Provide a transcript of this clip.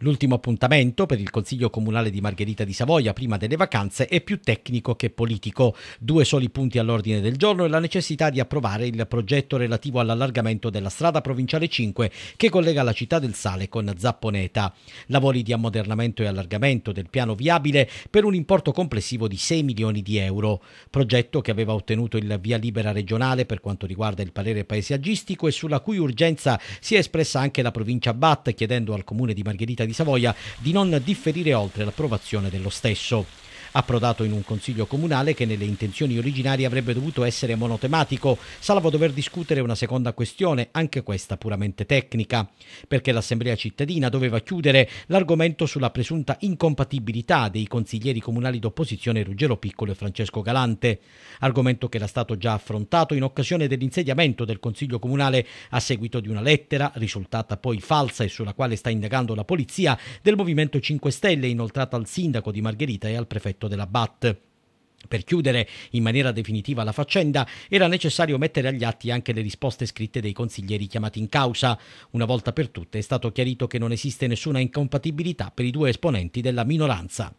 L'ultimo appuntamento per il Consiglio Comunale di Margherita di Savoia prima delle vacanze è più tecnico che politico. Due soli punti all'ordine del giorno e la necessità di approvare il progetto relativo all'allargamento della strada provinciale 5 che collega la città del Sale con Zapponeta. Lavori di ammodernamento e allargamento del piano viabile per un importo complessivo di 6 milioni di euro. Progetto che aveva ottenuto il via libera regionale per quanto riguarda il parere paesaggistico e sulla cui urgenza si è espressa anche la provincia BAT chiedendo al comune di Margherita di Savoia di non differire oltre l'approvazione dello stesso approdato in un consiglio comunale che nelle intenzioni originarie avrebbe dovuto essere monotematico, salvo dover discutere una seconda questione, anche questa puramente tecnica, perché l'assemblea cittadina doveva chiudere l'argomento sulla presunta incompatibilità dei consiglieri comunali d'opposizione Ruggero Piccolo e Francesco Galante, argomento che era stato già affrontato in occasione dell'insediamento del consiglio comunale a seguito di una lettera risultata poi falsa e sulla quale sta indagando la polizia del Movimento 5 Stelle inoltrata al sindaco di Margherita e al prefetto contratto della BAT. Per chiudere in maniera definitiva la faccenda era necessario mettere agli atti anche le risposte scritte dei consiglieri chiamati in causa. Una volta per tutte è stato chiarito che non esiste nessuna incompatibilità per i due esponenti della minoranza.